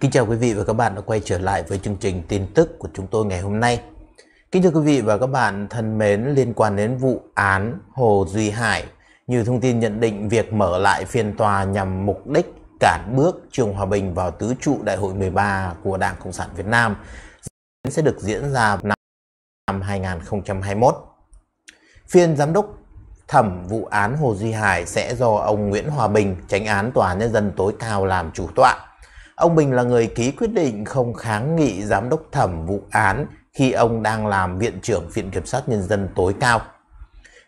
Kính chào quý vị và các bạn đã quay trở lại với chương trình tin tức của chúng tôi ngày hôm nay. Kính thưa quý vị và các bạn thân mến liên quan đến vụ án Hồ Duy Hải. Nhiều thông tin nhận định việc mở lại phiên tòa nhằm mục đích cản bước Trường Hòa Bình vào tứ trụ Đại hội 13 của Đảng Cộng sản Việt Nam sẽ được diễn ra năm 2021. Phiên giám đốc thẩm vụ án Hồ Duy Hải sẽ do ông Nguyễn Hòa Bình, tránh án Tòa Nhân dân tối cao làm chủ tọa. Ông Bình là người ký quyết định không kháng nghị giám đốc thẩm vụ án khi ông đang làm viện trưởng Viện Kiểm sát Nhân dân tối cao.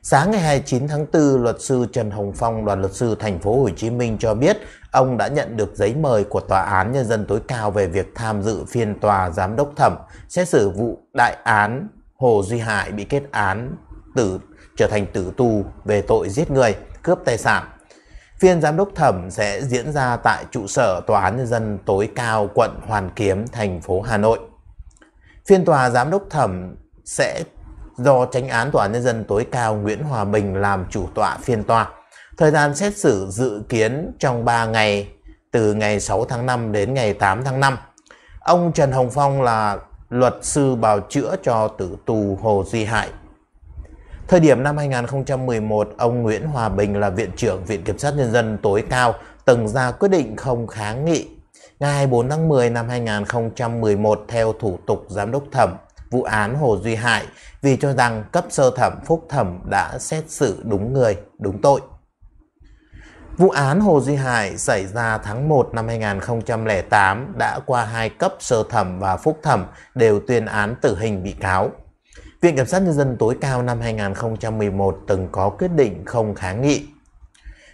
Sáng ngày 29 tháng 4, luật sư Trần Hồng Phong, đoàn luật sư thành phố Hồ Chí Minh cho biết ông đã nhận được giấy mời của Tòa án Nhân dân tối cao về việc tham dự phiên tòa giám đốc thẩm xét xử vụ đại án Hồ Duy Hải bị kết án tử trở thành tử tù về tội giết người, cướp tài sản Phiên giám đốc thẩm sẽ diễn ra tại trụ sở Tòa án Nhân dân tối cao quận Hoàn Kiếm, thành phố Hà Nội. Phiên tòa giám đốc thẩm sẽ do tranh án Tòa án Nhân dân tối cao Nguyễn Hòa Bình làm chủ tọa phiên tòa. Thời gian xét xử dự kiến trong 3 ngày từ ngày 6 tháng 5 đến ngày 8 tháng 5. Ông Trần Hồng Phong là luật sư bào chữa cho tử tù Hồ Duy Hải Thời điểm năm 2011, ông Nguyễn Hòa Bình là Viện trưởng Viện Kiểm sát Nhân dân tối cao từng ra quyết định không kháng nghị. Ngày 24 tháng 10 năm 2011 theo thủ tục giám đốc thẩm vụ án Hồ Duy Hải vì cho rằng cấp sơ thẩm phúc thẩm đã xét xử đúng người, đúng tội. Vụ án Hồ Duy Hải xảy ra tháng 1 năm 2008 đã qua hai cấp sơ thẩm và phúc thẩm đều tuyên án tử hình bị cáo. Viện Kiểm sát Nhân dân tối cao năm 2011 từng có quyết định không kháng nghị.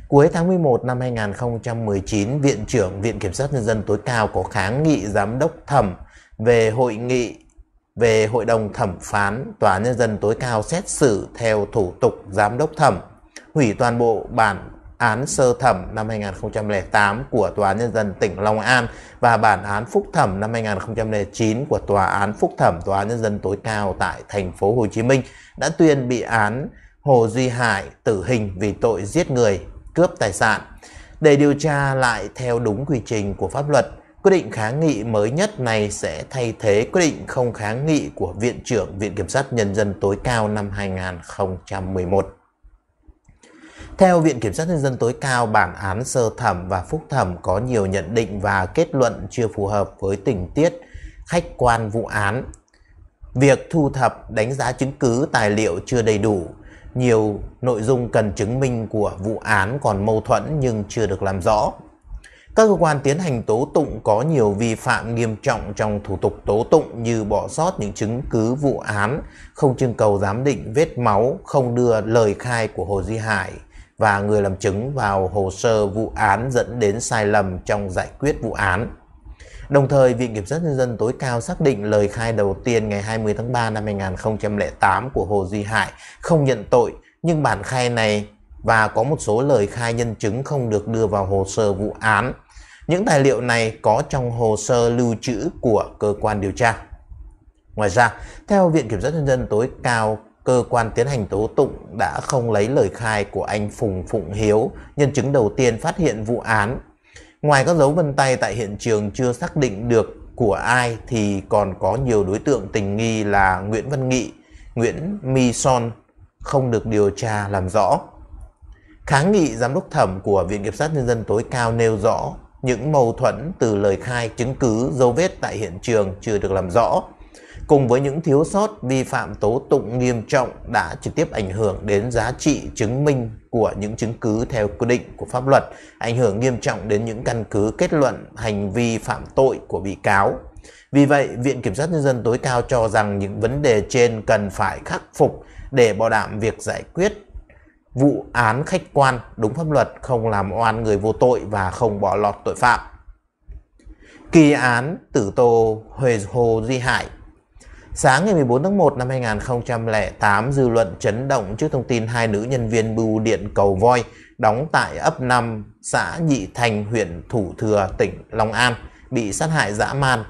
Cuối tháng 11 năm 2019, Viện trưởng Viện Kiểm sát Nhân dân tối cao có kháng nghị giám đốc thẩm về hội nghị về Hội đồng Thẩm phán Tòa Nhân dân tối cao xét xử theo thủ tục giám đốc thẩm, hủy toàn bộ bản án sơ thẩm năm 2008 của Tòa án Nhân dân tỉnh Long An và bản án phúc thẩm năm 2009 của Tòa án phúc thẩm Tòa án Nhân dân tối cao tại thành phố Hồ Chí Minh đã tuyên bị án Hồ Duy Hải tử hình vì tội giết người, cướp tài sản. Để điều tra lại theo đúng quy trình của pháp luật, quyết định kháng nghị mới nhất này sẽ thay thế quyết định không kháng nghị của Viện trưởng Viện Kiểm sát Nhân dân tối cao năm 2011. Theo Viện Kiểm sát Nhân dân tối cao, bản án sơ thẩm và phúc thẩm có nhiều nhận định và kết luận chưa phù hợp với tình tiết khách quan vụ án. Việc thu thập, đánh giá chứng cứ, tài liệu chưa đầy đủ, nhiều nội dung cần chứng minh của vụ án còn mâu thuẫn nhưng chưa được làm rõ. Các cơ quan tiến hành tố tụng có nhiều vi phạm nghiêm trọng trong thủ tục tố tụng như bỏ sót những chứng cứ vụ án, không trưng cầu giám định vết máu, không đưa lời khai của Hồ Duy Hải, và người làm chứng vào hồ sơ vụ án dẫn đến sai lầm trong giải quyết vụ án. Đồng thời, Viện Kiểm sát Nhân dân tối cao xác định lời khai đầu tiên ngày 20 tháng 3 năm 2008 của Hồ Duy Hải không nhận tội, nhưng bản khai này và có một số lời khai nhân chứng không được đưa vào hồ sơ vụ án. Những tài liệu này có trong hồ sơ lưu trữ của cơ quan điều tra. Ngoài ra, theo Viện Kiểm sát Nhân dân tối cao cơ quan tiến hành tố tụng đã không lấy lời khai của anh Phùng Phụng Hiếu, nhân chứng đầu tiên phát hiện vụ án. Ngoài các dấu vân tay tại hiện trường chưa xác định được của ai thì còn có nhiều đối tượng tình nghi là Nguyễn Văn Nghị, Nguyễn My Son không được điều tra làm rõ. Kháng nghị giám đốc thẩm của Viện Kiểm sát Nhân dân tối cao nêu rõ những mâu thuẫn từ lời khai chứng cứ dấu vết tại hiện trường chưa được làm rõ cùng với những thiếu sót vi phạm tố tụng nghiêm trọng đã trực tiếp ảnh hưởng đến giá trị chứng minh của những chứng cứ theo quy định của pháp luật, ảnh hưởng nghiêm trọng đến những căn cứ kết luận hành vi phạm tội của bị cáo. Vì vậy, Viện Kiểm sát Nhân dân tối cao cho rằng những vấn đề trên cần phải khắc phục để bảo đảm việc giải quyết vụ án khách quan, đúng pháp luật, không làm oan người vô tội và không bỏ lọt tội phạm. Kỳ án tử tù Huê Hồ Di Hải Sáng ngày 14 tháng 1 năm 2008, dư luận chấn động trước thông tin hai nữ nhân viên bưu điện cầu voi đóng tại ấp 5, xã Nhị Thành, huyện Thủ Thừa, tỉnh Long An bị sát hại dã man.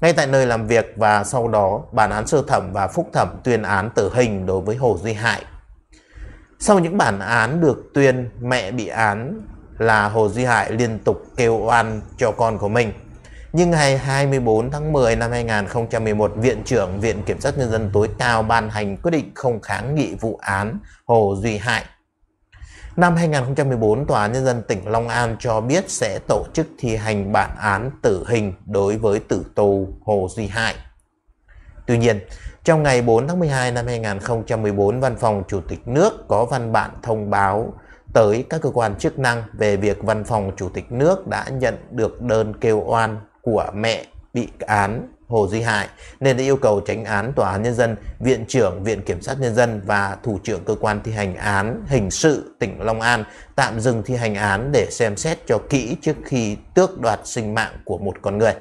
Ngay tại nơi làm việc và sau đó, bản án sơ thẩm và phúc thẩm tuyên án tử hình đối với Hồ Duy Hải. Sau những bản án được tuyên, mẹ bị án là Hồ Duy Hải liên tục kêu oan cho con của mình. Nhưng ngày 24 tháng 10 năm 2011, Viện trưởng Viện Kiểm sát Nhân dân tối cao ban hành quyết định không kháng nghị vụ án Hồ Duy Hải. Năm 2014, Tòa án Nhân dân tỉnh Long An cho biết sẽ tổ chức thi hành bản án tử hình đối với tử tù Hồ Duy Hải. Tuy nhiên, trong ngày 4 tháng 12 năm 2014, Văn phòng Chủ tịch nước có văn bản thông báo tới các cơ quan chức năng về việc Văn phòng Chủ tịch nước đã nhận được đơn kêu oan của mẹ bị án Hồ Duy Hải nên đã yêu cầu tránh án Tòa án Nhân dân, Viện trưởng Viện Kiểm sát Nhân dân và Thủ trưởng Cơ quan thi hành án hình sự tỉnh Long An tạm dừng thi hành án để xem xét cho kỹ trước khi tước đoạt sinh mạng của một con người.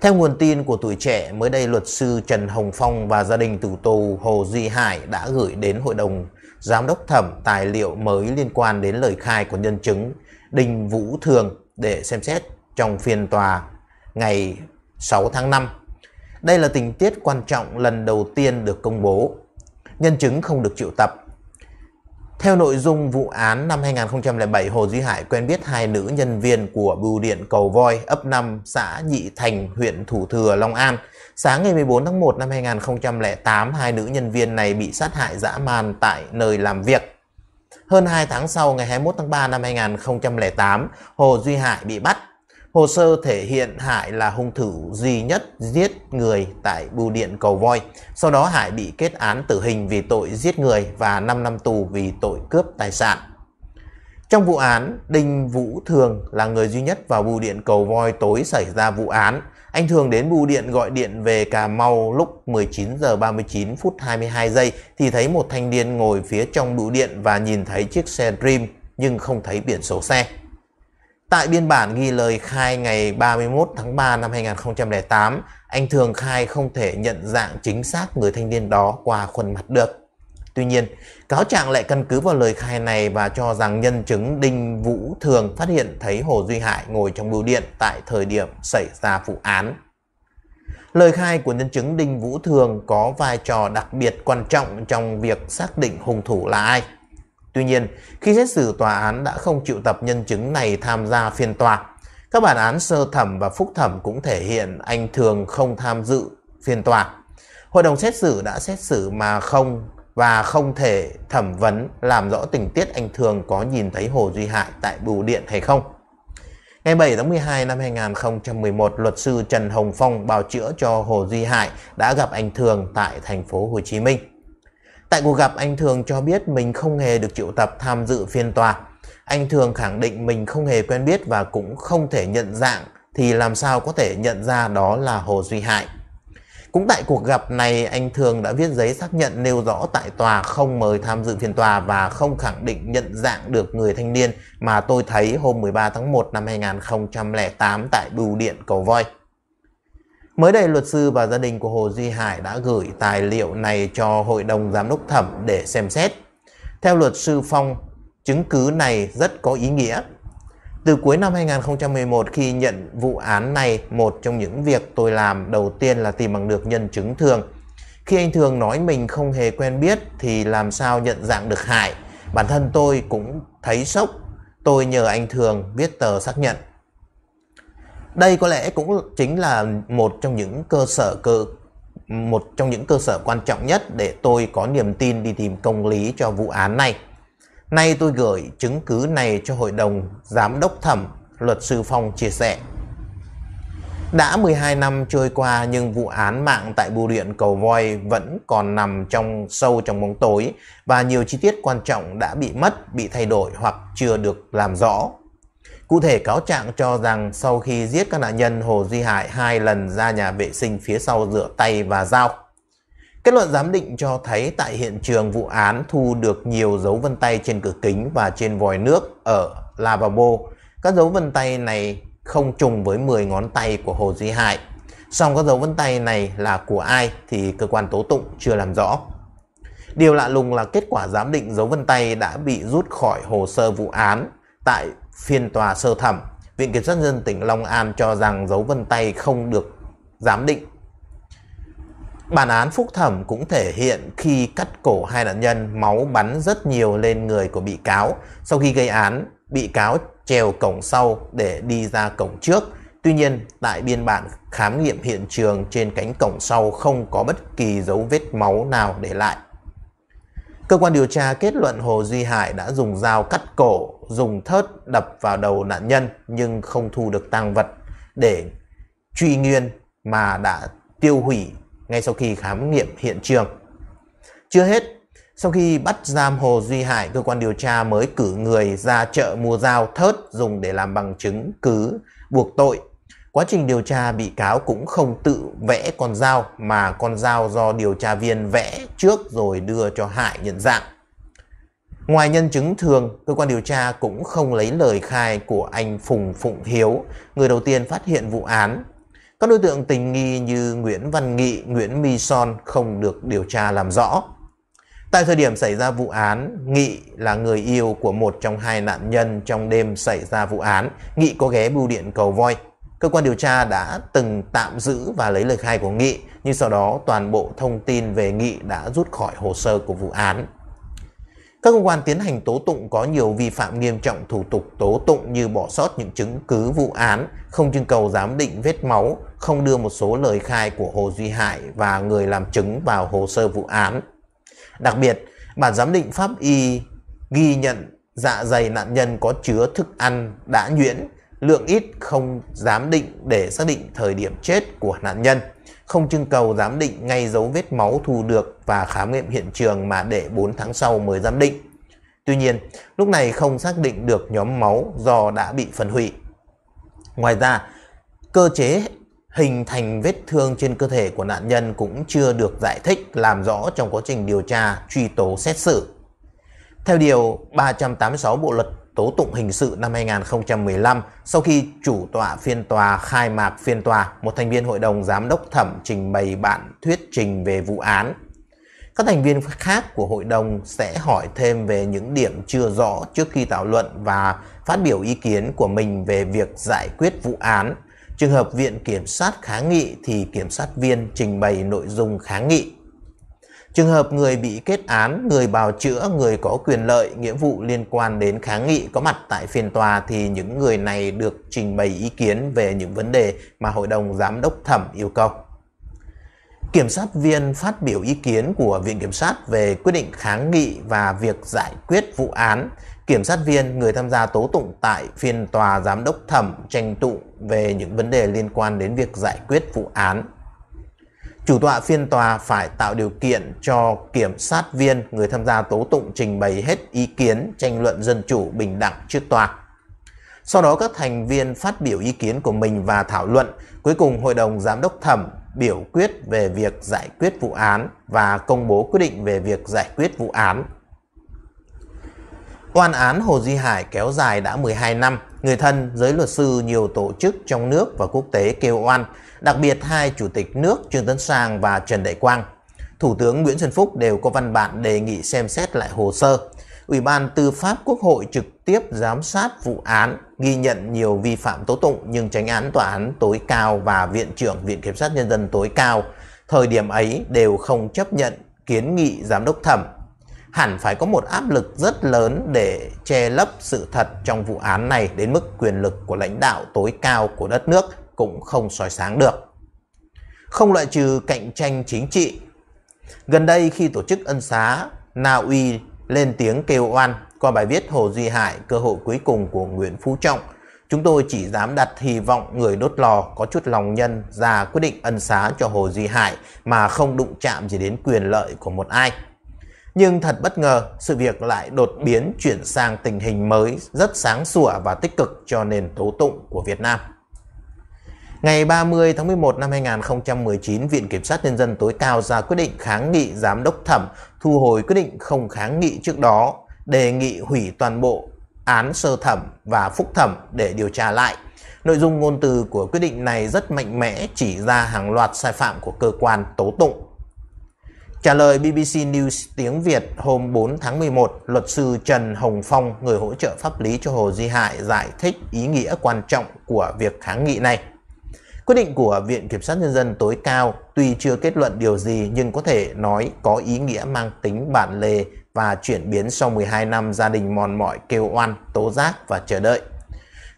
Theo nguồn tin của tuổi trẻ, mới đây luật sư Trần Hồng Phong và gia đình tù tù Hồ Duy Hải đã gửi đến Hội đồng Giám đốc thẩm tài liệu mới liên quan đến lời khai của nhân chứng Đinh Vũ Thường để xem xét trong phiên tòa ngày 6 tháng 5. Đây là tình tiết quan trọng lần đầu tiên được công bố. Nhân chứng không được triệu tập. Theo nội dung vụ án năm 2007, Hồ Duy Hải quen biết hai nữ nhân viên của bưu điện Cầu Voi, ấp 5, xã Nhị Thành, huyện Thủ Thừa, Long An. Sáng ngày 14 tháng 1 năm 2008, hai nữ nhân viên này bị sát hại dã man tại nơi làm việc. Hơn 2 tháng sau, ngày 21 tháng 3 năm 2008, Hồ Duy Hải bị bắt Hồ sơ thể hiện Hải là hung thủ duy nhất giết người tại bưu điện Cầu Voi. Sau đó Hải bị kết án tử hình vì tội giết người và 5 năm tù vì tội cướp tài sản. Trong vụ án, Đinh Vũ Thường là người duy nhất vào bưu điện Cầu Voi tối xảy ra vụ án. Anh Thường đến bưu điện gọi điện về Cà Mau lúc 19 giờ 39 phút 22 giây thì thấy một thanh niên ngồi phía trong bưu điện và nhìn thấy chiếc xe Dream nhưng không thấy biển số xe. Tại biên bản ghi lời khai ngày 31 tháng 3 năm 2008, anh Thường khai không thể nhận dạng chính xác người thanh niên đó qua khuôn mặt được. Tuy nhiên, cáo trạng lại căn cứ vào lời khai này và cho rằng nhân chứng Đinh Vũ Thường phát hiện thấy Hồ Duy Hải ngồi trong bưu điện tại thời điểm xảy ra vụ án. Lời khai của nhân chứng Đinh Vũ Thường có vai trò đặc biệt quan trọng trong việc xác định hung thủ là ai. Tuy nhiên, khi xét xử tòa án đã không triệu tập nhân chứng này tham gia phiên tòa. Các bản án sơ thẩm và phúc thẩm cũng thể hiện anh thường không tham dự phiên tòa. Hội đồng xét xử đã xét xử mà không và không thể thẩm vấn làm rõ tình tiết anh thường có nhìn thấy Hồ Duy Hải tại bưu điện hay không. Ngày 7 tháng 12 năm 2011, luật sư Trần Hồng Phong bào chữa cho Hồ Duy Hải đã gặp anh Thường tại thành phố Hồ Chí Minh. Tại cuộc gặp, anh Thường cho biết mình không hề được triệu tập tham dự phiên tòa. Anh Thường khẳng định mình không hề quen biết và cũng không thể nhận dạng thì làm sao có thể nhận ra đó là Hồ Duy Hải. Cũng tại cuộc gặp này, anh Thường đã viết giấy xác nhận nêu rõ tại tòa không mời tham dự phiên tòa và không khẳng định nhận dạng được người thanh niên mà tôi thấy hôm 13 tháng 1 năm 2008 tại Bưu điện Cầu Voi. Mới đây, luật sư và gia đình của Hồ Duy Hải đã gửi tài liệu này cho Hội đồng Giám đốc Thẩm để xem xét. Theo luật sư Phong, chứng cứ này rất có ý nghĩa. Từ cuối năm 2011 khi nhận vụ án này, một trong những việc tôi làm đầu tiên là tìm bằng được nhân chứng Thường. Khi anh Thường nói mình không hề quen biết thì làm sao nhận dạng được Hải. Bản thân tôi cũng thấy sốc. Tôi nhờ anh Thường viết tờ xác nhận đây có lẽ cũng chính là một trong những cơ sở cơ một trong những cơ sở quan trọng nhất để tôi có niềm tin đi tìm công lý cho vụ án này. Nay tôi gửi chứng cứ này cho hội đồng giám đốc thẩm, luật sư Phong chia sẻ. Đã 12 năm trôi qua nhưng vụ án mạng tại bưu điện Cầu Voi vẫn còn nằm trong sâu trong bóng tối và nhiều chi tiết quan trọng đã bị mất, bị thay đổi hoặc chưa được làm rõ. Cụ thể cáo trạng cho rằng sau khi giết các nạn nhân Hồ Duy Hải hai lần ra nhà vệ sinh phía sau rửa tay và dao. Kết luận giám định cho thấy tại hiện trường vụ án thu được nhiều dấu vân tay trên cửa kính và trên vòi nước ở lavabo. Các dấu vân tay này không trùng với 10 ngón tay của Hồ Duy Hải. Song các dấu vân tay này là của ai thì cơ quan tố tụng chưa làm rõ. Điều lạ lùng là kết quả giám định dấu vân tay đã bị rút khỏi hồ sơ vụ án tại phiên tòa sơ thẩm, Viện Kiểm sát nhân tỉnh Long An cho rằng dấu vân tay không được giám định. Bản án phúc thẩm cũng thể hiện khi cắt cổ hai nạn nhân, máu bắn rất nhiều lên người của bị cáo. Sau khi gây án, bị cáo trèo cổng sau để đi ra cổng trước. Tuy nhiên, tại biên bản khám nghiệm hiện trường trên cánh cổng sau không có bất kỳ dấu vết máu nào để lại. Cơ quan điều tra kết luận Hồ Duy Hải đã dùng dao cắt cổ dùng thớt đập vào đầu nạn nhân nhưng không thu được tang vật để truy nguyên mà đã tiêu hủy ngay sau khi khám nghiệm hiện trường. Chưa hết, sau khi bắt giam Hồ Duy Hải, cơ quan điều tra mới cử người ra chợ mua dao thớt dùng để làm bằng chứng cứ buộc tội. Quá trình điều tra bị cáo cũng không tự vẽ con dao mà con dao do điều tra viên vẽ trước rồi đưa cho Hải nhận dạng. Ngoài nhân chứng thường, cơ quan điều tra cũng không lấy lời khai của anh Phùng Phụng Hiếu, người đầu tiên phát hiện vụ án. Các đối tượng tình nghi như Nguyễn Văn Nghị, Nguyễn My Son không được điều tra làm rõ. Tại thời điểm xảy ra vụ án, Nghị là người yêu của một trong hai nạn nhân trong đêm xảy ra vụ án. Nghị có ghé bưu điện cầu voi. Cơ quan điều tra đã từng tạm giữ và lấy lời khai của Nghị, nhưng sau đó toàn bộ thông tin về Nghị đã rút khỏi hồ sơ của vụ án. Các cơ quan tiến hành tố tụng có nhiều vi phạm nghiêm trọng thủ tục tố tụng như bỏ sót những chứng cứ vụ án, không trưng cầu giám định vết máu, không đưa một số lời khai của Hồ Duy Hải và người làm chứng vào hồ sơ vụ án. Đặc biệt, bản giám định pháp y ghi nhận dạ dày nạn nhân có chứa thức ăn đã nhuyễn, lượng ít không giám định để xác định thời điểm chết của nạn nhân không trưng cầu giám định ngay dấu vết máu thu được và khám nghiệm hiện trường mà để 4 tháng sau mới giám định. Tuy nhiên, lúc này không xác định được nhóm máu do đã bị phân hủy. Ngoài ra, cơ chế hình thành vết thương trên cơ thể của nạn nhân cũng chưa được giải thích làm rõ trong quá trình điều tra, truy tố xét xử. Theo điều 386 Bộ luật tố tụng hình sự năm 2015 sau khi chủ tọa phiên tòa khai mạc phiên tòa, một thành viên hội đồng giám đốc thẩm trình bày bản thuyết trình về vụ án. Các thành viên khác của hội đồng sẽ hỏi thêm về những điểm chưa rõ trước khi thảo luận và phát biểu ý kiến của mình về việc giải quyết vụ án. Trường hợp Viện Kiểm sát kháng nghị thì kiểm sát viên trình bày nội dung kháng nghị. Trường hợp người bị kết án, người bào chữa, người có quyền lợi, nghĩa vụ liên quan đến kháng nghị có mặt tại phiên tòa thì những người này được trình bày ý kiến về những vấn đề mà Hội đồng Giám đốc thẩm yêu cầu. Kiểm sát viên phát biểu ý kiến của Viện Kiểm sát về quyết định kháng nghị và việc giải quyết vụ án. Kiểm sát viên, người tham gia tố tụng tại phiên tòa giám đốc thẩm tranh tụng về những vấn đề liên quan đến việc giải quyết vụ án Chủ tọa phiên tòa phải tạo điều kiện cho kiểm sát viên người tham gia tố tụng trình bày hết ý kiến tranh luận dân chủ bình đẳng trước tòa. Sau đó các thành viên phát biểu ý kiến của mình và thảo luận. Cuối cùng hội đồng giám đốc thẩm biểu quyết về việc giải quyết vụ án và công bố quyết định về việc giải quyết vụ án. Oan án Hồ Duy Hải kéo dài đã 12 năm, Người thân, giới luật sư nhiều tổ chức trong nước và quốc tế kêu oan, đặc biệt hai chủ tịch nước Trương Tấn Sang và Trần Đại Quang. Thủ tướng Nguyễn Xuân Phúc đều có văn bản đề nghị xem xét lại hồ sơ. Ủy ban Tư pháp Quốc hội trực tiếp giám sát vụ án, ghi nhận nhiều vi phạm tố tụng nhưng tránh án tòa án tối cao và Viện trưởng Viện Kiểm sát Nhân dân tối cao thời điểm ấy đều không chấp nhận kiến nghị giám đốc thẩm hẳn phải có một áp lực rất lớn để che lấp sự thật trong vụ án này đến mức quyền lực của lãnh đạo tối cao của đất nước cũng không soi sáng được. Không loại trừ cạnh tranh chính trị. Gần đây khi tổ chức ân xá, Na Uy lên tiếng kêu oan qua bài viết Hồ Duy Hải cơ hội cuối cùng của Nguyễn Phú Trọng. Chúng tôi chỉ dám đặt hy vọng người đốt lò có chút lòng nhân ra quyết định ân xá cho Hồ Duy Hải mà không đụng chạm gì đến quyền lợi của một ai. Nhưng thật bất ngờ, sự việc lại đột biến chuyển sang tình hình mới rất sáng sủa và tích cực cho nền tố tụng của Việt Nam. Ngày 30 tháng 11 năm 2019, Viện Kiểm sát Nhân dân tối cao ra quyết định kháng nghị giám đốc thẩm thu hồi quyết định không kháng nghị trước đó, đề nghị hủy toàn bộ án sơ thẩm và phúc thẩm để điều tra lại. Nội dung ngôn từ của quyết định này rất mạnh mẽ chỉ ra hàng loạt sai phạm của cơ quan tố tụng Trả lời BBC News tiếng Việt hôm 4 tháng 11, luật sư Trần Hồng Phong, người hỗ trợ pháp lý cho Hồ Di Hại, giải thích ý nghĩa quan trọng của việc kháng nghị này. Quyết định của Viện Kiểm sát Nhân dân tối cao tuy chưa kết luận điều gì nhưng có thể nói có ý nghĩa mang tính bản lề và chuyển biến sau 12 năm gia đình mòn mỏi kêu oan, tố giác và chờ đợi.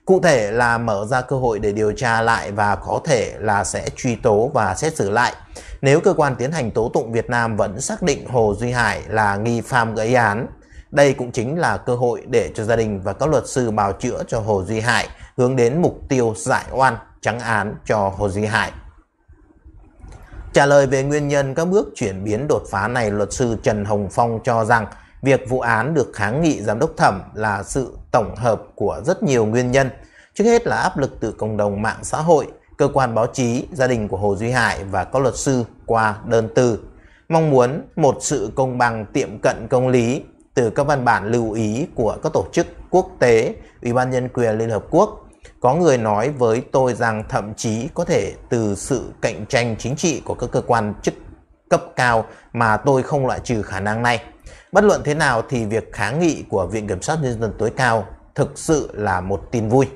Cụ thể là mở ra cơ hội để điều tra lại và có thể là sẽ truy tố và xét xử lại nếu cơ quan tiến hành tố tụng Việt Nam vẫn xác định Hồ Duy Hải là nghi phạm gây án. Đây cũng chính là cơ hội để cho gia đình và các luật sư bào chữa cho Hồ Duy Hải hướng đến mục tiêu giải oan trắng án cho Hồ Duy Hải. Trả lời về nguyên nhân các bước chuyển biến đột phá này, luật sư Trần Hồng Phong cho rằng việc vụ án được kháng nghị giám đốc thẩm là sự tổng hợp của rất nhiều nguyên nhân. Trước hết là áp lực từ cộng đồng mạng xã hội, cơ quan báo chí, gia đình của Hồ Duy Hải và các luật sư qua đơn từ, mong muốn một sự công bằng tiệm cận công lý từ các văn bản lưu ý của các tổ chức quốc tế, Ủy ban Nhân quyền Liên Hợp Quốc. Có người nói với tôi rằng thậm chí có thể từ sự cạnh tranh chính trị của các cơ quan chức cấp cao mà tôi không loại trừ khả năng này. Bất luận thế nào thì việc kháng nghị của Viện Kiểm sát Nhân dân tối cao thực sự là một tin vui.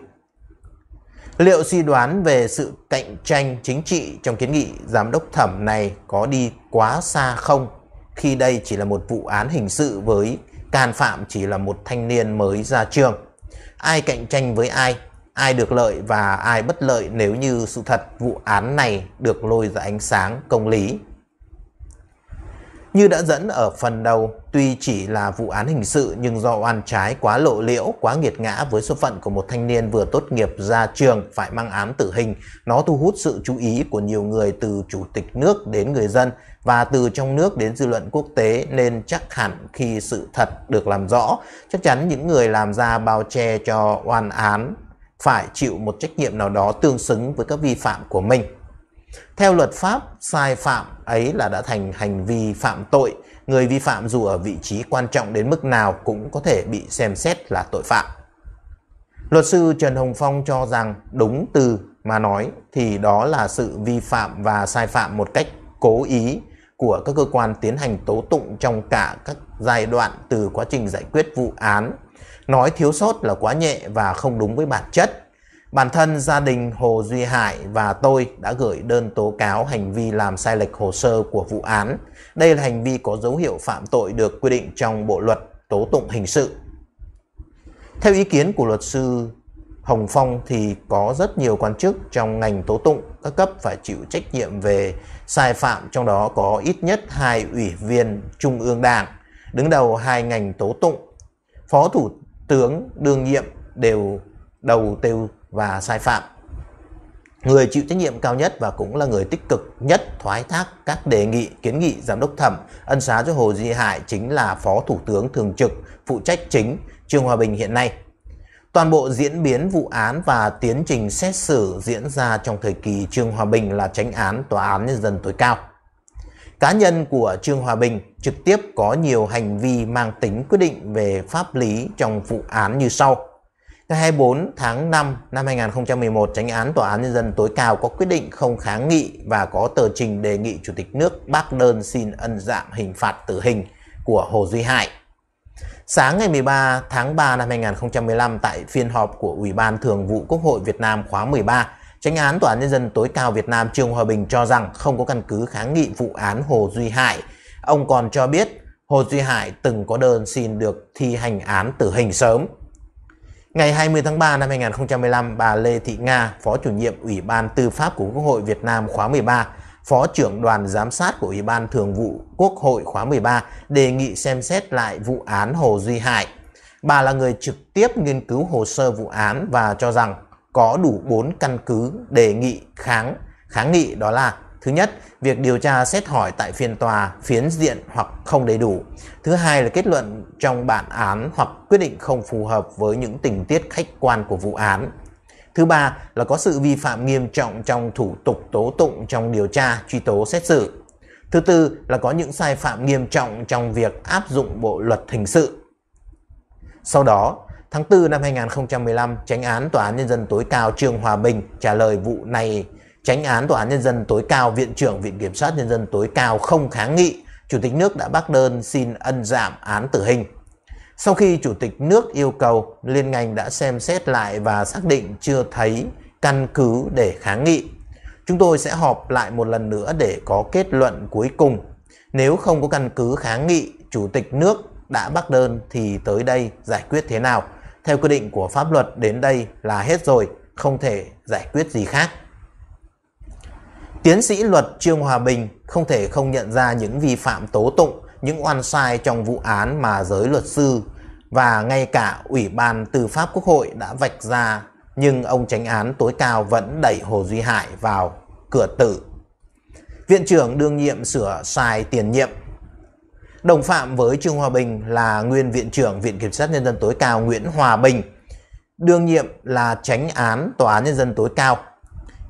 Liệu suy đoán về sự cạnh tranh chính trị trong kiến nghị giám đốc thẩm này có đi quá xa không? Khi đây chỉ là một vụ án hình sự với can phạm chỉ là một thanh niên mới ra trường. Ai cạnh tranh với ai? Ai được lợi và ai bất lợi nếu như sự thật vụ án này được lôi ra ánh sáng công lý? Như đã dẫn ở phần đầu, tuy chỉ là vụ án hình sự nhưng do oan trái quá lộ liễu, quá nghiệt ngã với số phận của một thanh niên vừa tốt nghiệp ra trường phải mang án tử hình, nó thu hút sự chú ý của nhiều người từ chủ tịch nước đến người dân và từ trong nước đến dư luận quốc tế nên chắc hẳn khi sự thật được làm rõ, chắc chắn những người làm ra bao che cho oan án phải chịu một trách nhiệm nào đó tương xứng với các vi phạm của mình. Theo luật pháp, sai phạm ấy là đã thành hành vi phạm tội. Người vi phạm dù ở vị trí quan trọng đến mức nào cũng có thể bị xem xét là tội phạm. Luật sư Trần Hồng Phong cho rằng đúng từ mà nói thì đó là sự vi phạm và sai phạm một cách cố ý của các cơ quan tiến hành tố tụng trong cả các giai đoạn từ quá trình giải quyết vụ án. Nói thiếu sót là quá nhẹ và không đúng với bản chất. Bản thân gia đình Hồ Duy Hải và tôi đã gửi đơn tố cáo hành vi làm sai lệch hồ sơ của vụ án. Đây là hành vi có dấu hiệu phạm tội được quy định trong Bộ Luật Tố Tụng Hình Sự. Theo ý kiến của luật sư Hồng Phong thì có rất nhiều quan chức trong ngành tố tụng các cấp phải chịu trách nhiệm về sai phạm trong đó có ít nhất hai ủy viên Trung ương Đảng đứng đầu hai ngành tố tụng. Phó Thủ tướng đương nhiệm đều đầu tiêu và sai phạm. Người chịu trách nhiệm cao nhất và cũng là người tích cực nhất thoái thác các đề nghị, kiến nghị giám đốc thẩm ân xá cho Hồ Duy Hải chính là Phó Thủ tướng Thường trực phụ trách chính Trương Hòa Bình hiện nay. Toàn bộ diễn biến vụ án và tiến trình xét xử diễn ra trong thời kỳ Trương Hòa Bình là tránh án Tòa án Nhân dân tối cao. Cá nhân của Trương Hòa Bình trực tiếp có nhiều hành vi mang tính quyết định về pháp lý trong vụ án như sau – Ngày 24 tháng 5 năm 2011, Tránh án Tòa án Nhân dân tối cao có quyết định không kháng nghị và có tờ trình đề nghị Chủ tịch nước bác đơn xin ân giảm hình phạt tử hình của Hồ Duy Hải. Sáng ngày 13 tháng 3 năm 2015 tại phiên họp của Ủy ban Thường vụ Quốc hội Việt Nam khóa 13, Tránh án Tòa án Nhân dân tối cao Việt Nam Trương Hòa Bình cho rằng không có căn cứ kháng nghị vụ án Hồ Duy Hải. Ông còn cho biết Hồ Duy Hải từng có đơn xin được thi hành án tử hình sớm Ngày 20 tháng 3 năm 2015, bà Lê Thị Nga, Phó chủ nhiệm Ủy ban Tư pháp của Quốc hội Việt Nam khóa 13, Phó trưởng đoàn giám sát của Ủy ban Thường vụ Quốc hội khóa 13 đề nghị xem xét lại vụ án Hồ Duy Hải. Bà là người trực tiếp nghiên cứu hồ sơ vụ án và cho rằng có đủ 4 căn cứ đề nghị kháng kháng nghị đó là Thứ nhất, việc điều tra xét hỏi tại phiên tòa phiến diện hoặc không đầy đủ. Thứ hai là kết luận trong bản án hoặc quyết định không phù hợp với những tình tiết khách quan của vụ án. Thứ ba là có sự vi phạm nghiêm trọng trong thủ tục tố tụng trong điều tra, truy tố xét xử. Thứ tư là có những sai phạm nghiêm trọng trong việc áp dụng bộ luật hình sự. Sau đó, tháng 4 năm 2015, tránh án Tòa án Nhân dân tối cao Trương Hòa Bình trả lời vụ này Tránh án Tòa án Nhân dân tối cao Viện trưởng Viện Kiểm sát Nhân dân tối cao không kháng nghị, Chủ tịch nước đã bác đơn xin ân giảm án tử hình. Sau khi Chủ tịch nước yêu cầu, liên ngành đã xem xét lại và xác định chưa thấy căn cứ để kháng nghị. Chúng tôi sẽ họp lại một lần nữa để có kết luận cuối cùng. Nếu không có căn cứ kháng nghị, Chủ tịch nước đã bác đơn thì tới đây giải quyết thế nào? Theo quy định của pháp luật đến đây là hết rồi, không thể giải quyết gì khác. Tiến sĩ luật Trương Hòa Bình không thể không nhận ra những vi phạm tố tụng, những oan sai trong vụ án mà giới luật sư và ngay cả Ủy ban Tư pháp Quốc hội đã vạch ra, nhưng ông tránh án tối cao vẫn đẩy Hồ Duy Hải vào cửa tử. Viện trưởng đương nhiệm sửa sai tiền nhiệm. Đồng phạm với Trương Hòa Bình là nguyên viện trưởng Viện Kiểm sát Nhân dân tối cao Nguyễn Hòa Bình, đương nhiệm là tránh án Tòa án Nhân dân tối cao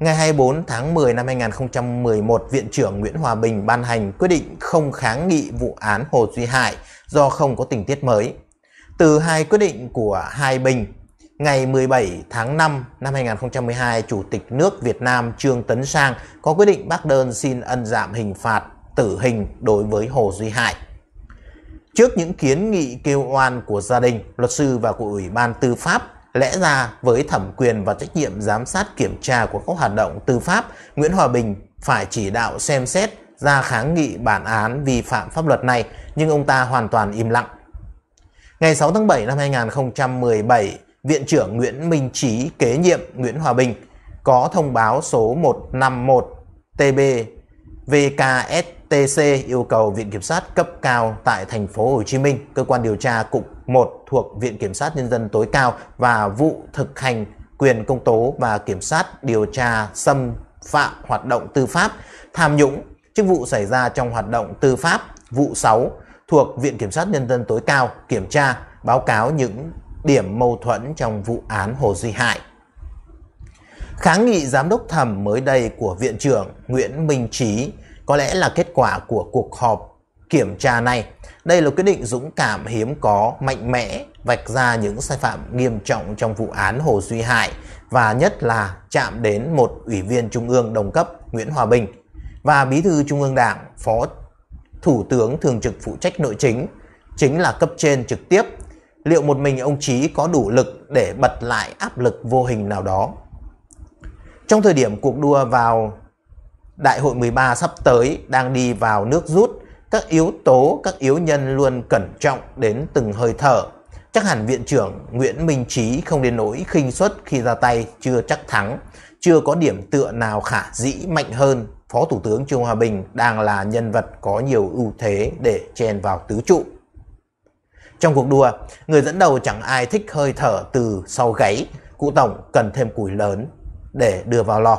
Ngày 24 tháng 10 năm 2011, Viện trưởng Nguyễn Hòa Bình ban hành quyết định không kháng nghị vụ án Hồ Duy Hải do không có tình tiết mới. Từ hai quyết định của hai Bình, ngày 17 tháng 5 năm 2012, Chủ tịch nước Việt Nam Trương Tấn Sang có quyết định bác đơn xin ân giảm hình phạt tử hình đối với Hồ Duy Hải. Trước những kiến nghị kêu oan của gia đình, luật sư và của Ủy ban Tư pháp Lẽ ra với thẩm quyền và trách nhiệm giám sát kiểm tra của các hoạt động tư pháp, Nguyễn Hòa Bình phải chỉ đạo xem xét ra kháng nghị bản án vi phạm pháp luật này, nhưng ông ta hoàn toàn im lặng. Ngày 6 tháng 7 năm 2017, Viện trưởng Nguyễn Minh Trí kế nhiệm Nguyễn Hòa Bình có thông báo số 151 TB VKS TC yêu cầu Viện Kiểm sát cấp cao tại thành phố Hồ Chí Minh, cơ quan điều tra Cục 1 thuộc Viện Kiểm sát Nhân dân tối cao và vụ thực hành quyền công tố và kiểm sát điều tra xâm phạm hoạt động tư pháp, tham nhũng, chức vụ xảy ra trong hoạt động tư pháp, vụ 6 thuộc Viện Kiểm sát Nhân dân tối cao kiểm tra báo cáo những điểm mâu thuẫn trong vụ án Hồ Duy Hải. Kháng nghị giám đốc thẩm mới đây của Viện trưởng Nguyễn Minh Trí có lẽ là kết quả của cuộc họp kiểm tra này. Đây là quyết định dũng cảm hiếm có, mạnh mẽ, vạch ra những sai phạm nghiêm trọng trong vụ án Hồ Duy Hải và nhất là chạm đến một ủy viên Trung ương đồng cấp Nguyễn Hòa Bình và Bí thư Trung ương Đảng, Phó Thủ tướng Thường trực phụ trách nội chính, chính là cấp trên trực tiếp. Liệu một mình ông Trí có đủ lực để bật lại áp lực vô hình nào đó? Trong thời điểm cuộc đua vào Đại hội 13 sắp tới đang đi vào nước rút, các yếu tố, các yếu nhân luôn cẩn trọng đến từng hơi thở. Chắc hẳn viện trưởng Nguyễn Minh Chí không đến nỗi khinh suất khi ra tay chưa chắc thắng, chưa có điểm tựa nào khả dĩ mạnh hơn. Phó Thủ tướng Trương Hòa Bình đang là nhân vật có nhiều ưu thế để chen vào tứ trụ. Trong cuộc đua, người dẫn đầu chẳng ai thích hơi thở từ sau gáy, cụ tổng cần thêm củi lớn để đưa vào lò.